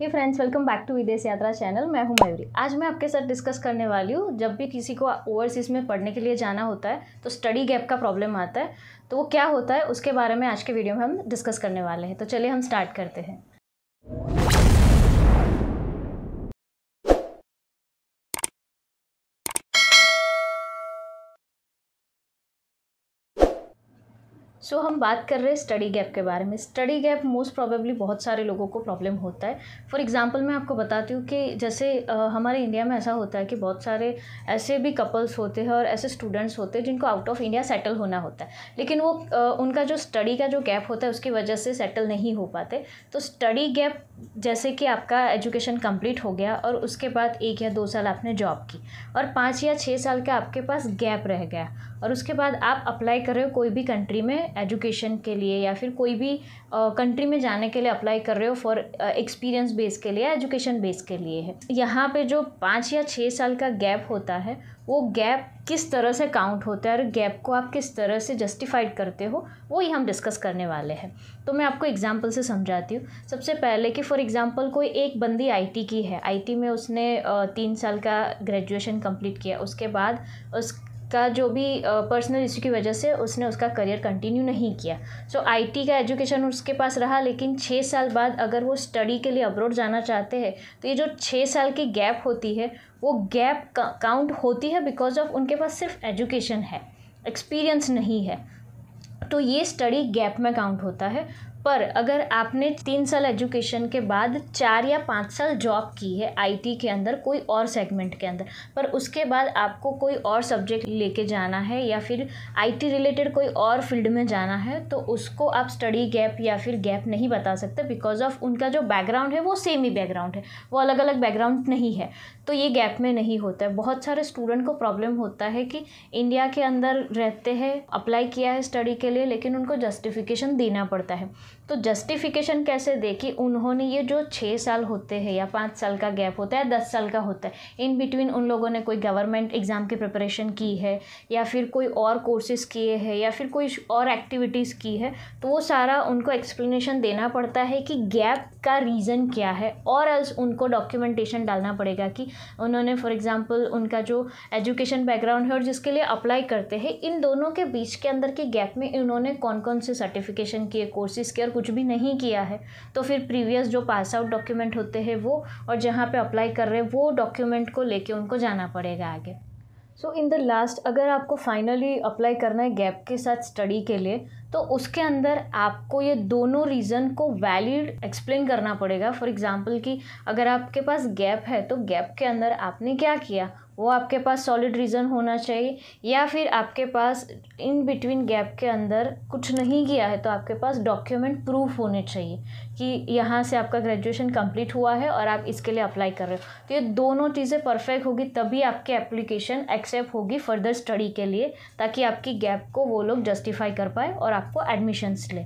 hey friends welcome back to विदेश यात्रा channel मैं हूं मयूरी आज मैं आपके साथ डिस्कस करने वाली हूँ जब भी किसी को ओवरसीज़ में पढ़ने के लिए जाना होता है तो स्टडी गैप का प्रॉब्लम आता है तो वो क्या होता है उसके बारे में आज के वीडियो में हम डिस्कस करने वाले हैं तो चलिए हम स्टार्ट करते हैं सो so, हम बात कर रहे हैं स्टडी गैप के बारे में स्टडी गैप मोस्ट प्रोबेबली बहुत सारे लोगों को प्रॉब्लम होता है फॉर एग्जांपल मैं आपको बताती हूँ कि जैसे हमारे इंडिया में ऐसा होता है कि बहुत सारे ऐसे भी कपल्स होते हैं और ऐसे स्टूडेंट्स होते हैं जिनको आउट ऑफ इंडिया सेटल होना होता है लेकिन वो उनका जो स्टडी का जो गैप होता है उसकी वजह से सेटल नहीं हो पाते तो स्टडी गैप जैसे कि आपका एजुकेशन कम्प्लीट हो गया और उसके बाद एक या दो साल आपने जॉब की और पाँच या छः साल का आपके पास गैप रह गया और उसके बाद आप अप्लाई कर रहे हो कोई भी कंट्री में एजुकेशन के लिए या फिर कोई भी कंट्री में जाने के लिए अप्लाई कर रहे हो फॉर एक्सपीरियंस बेस के लिए एजुकेशन बेस के लिए है यहाँ पे जो पाँच या छः साल का गैप होता है वो गैप किस तरह से काउंट होता है और गैप को आप किस तरह से जस्टिफाइड करते हो वो ही हम डिस्कस करने वाले हैं तो मैं आपको एग्जांपल से समझाती हूँ सबसे पहले कि फॉर एग्जांपल कोई एक बंदी आईटी की है आईटी में उसने तीन साल का ग्रेजुएशन कंप्लीट किया उसके बाद उस का जो भी पर्सनल इश्यू की वजह से उसने उसका करियर कंटिन्यू नहीं किया सो so, आईटी का एजुकेशन उसके पास रहा लेकिन छः साल बाद अगर वो स्टडी के लिए अब्रोड जाना चाहते हैं तो ये जो छः साल की गैप होती है वो गैप काउंट होती है बिकॉज ऑफ उनके पास सिर्फ एजुकेशन है एक्सपीरियंस नहीं है तो ये स्टडी गैप में काउंट होता है पर अगर आपने तीन साल एजुकेशन के बाद चार या पाँच साल जॉब की है आईटी के अंदर कोई और सेगमेंट के अंदर पर उसके बाद आपको कोई और सब्जेक्ट लेके जाना है या फिर आईटी रिलेटेड कोई और फील्ड में जाना है तो उसको आप स्टडी गैप या फिर गैप नहीं बता सकते बिकॉज ऑफ उनका जो बैकग्राउंड है वो सेम ही बैकग्राउंड है वो अलग अलग बैकग्राउंड नहीं है तो ये गैप में नहीं होता है बहुत सारे स्टूडेंट को प्रॉब्लम होता है कि इंडिया के अंदर रहते हैं अप्लाई किया है स्टडी के लिए लेकिन उनको जस्टिफिकेशन देना पड़ता है तो जस्टिफिकेशन कैसे दे कि उन्होंने ये जो छः साल होते हैं या पाँच साल का गैप होता है दस साल का होता है इन बिटवीन उन लोगों ने कोई गवर्नमेंट एग्ज़ाम की प्रिपरेशन की है या फिर कोई और कोर्सेज़ किए हैं या फिर कोई और एक्टिविटीज़ की है तो वो सारा उनको एक्सप्लेनेशन देना पड़ता है कि गैप का रीज़न क्या है और एल्स उनको डॉक्यूमेंटेशन डालना पड़ेगा कि उन्होंने फॉर एग्ज़ाम्पल उनका जो एजुकेशन बैकग्राउंड है और जिसके लिए अप्लाई करते हैं इन दोनों के बीच के अंदर के गैप में इन्होंने कौन कौन से सर्टिफिकेशन किए कोर्सेज़ किए क्लियर कुछ भी नहीं किया है तो फिर प्रीवियस जो पास आउट डॉक्यूमेंट होते हैं वो और जहाँ पे अप्लाई कर रहे हैं वो डॉक्यूमेंट को लेके उनको जाना पड़ेगा आगे सो इन द लास्ट अगर आपको फाइनली अप्लाई करना है गैप के साथ स्टडी के लिए तो उसके अंदर आपको ये दोनों रीज़न को वैलिड एक्सप्लेन करना पड़ेगा फॉर एग्ज़ाम्पल कि अगर आपके पास गैप है तो गैप के अंदर आपने क्या किया वो आपके पास सॉलिड रीज़न होना चाहिए या फिर आपके पास इन बिटवीन गैप के अंदर कुछ नहीं किया है तो आपके पास डॉक्यूमेंट प्रूफ होने चाहिए कि यहाँ से आपका ग्रेजुएशन कंप्लीट हुआ है और आप इसके लिए अप्लाई कर रहे हो तो ये दोनों चीज़ें परफेक्ट होगी तभी आपकी एप्लीकेशन एक्सेप्ट होगी फर्दर स्टडी के लिए ताकि आपकी गैप को वो लोग जस्टिफाई कर पाए और आपको एडमिशन्स लें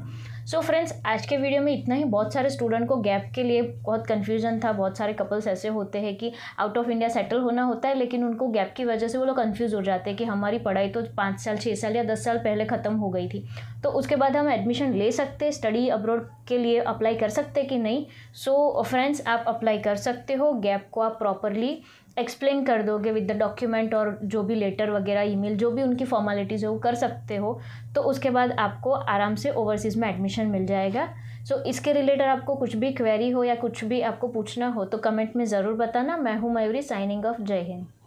सो फ्रेंड्स आज के वीडियो में इतना ही बहुत सारे स्टूडेंट को गैप के लिए बहुत कन्फ्यूजन था बहुत सारे कपल्स ऐसे होते हैं कि आउट ऑफ इंडिया सेटल होना होता है लेकिन उनको गैप की वजह से वो लोग कन्फ्यूज़ हो जाते हैं कि हमारी पढ़ाई तो पाँच साल छः साल या दस साल पहले ख़त्म हो गई थी तो उसके बाद हम एडमिशन ले सकते स्टडी अब्रॉड के लिए अप्लाई कर सकते कि नहीं सो so, फ्रेंड्स आप अप्लाई कर सकते हो गैप को आप प्रॉपरली एक्सप्लेन कर दोगे विद द डॉक्यूमेंट और जो भी लेटर वगैरह ईमेल जो भी उनकी फॉर्मेलिटीज़ है वो कर सकते हो तो उसके बाद आपको आराम से ओवरसीज़ में एडमिशन मिल जाएगा सो so, इसके रिलेटेड आपको कुछ भी क्वेरी हो या कुछ भी आपको पूछना हो तो कमेंट में ज़रूर बताना मैं हूँ मयूरी साइनिंग ऑफ जय हिंद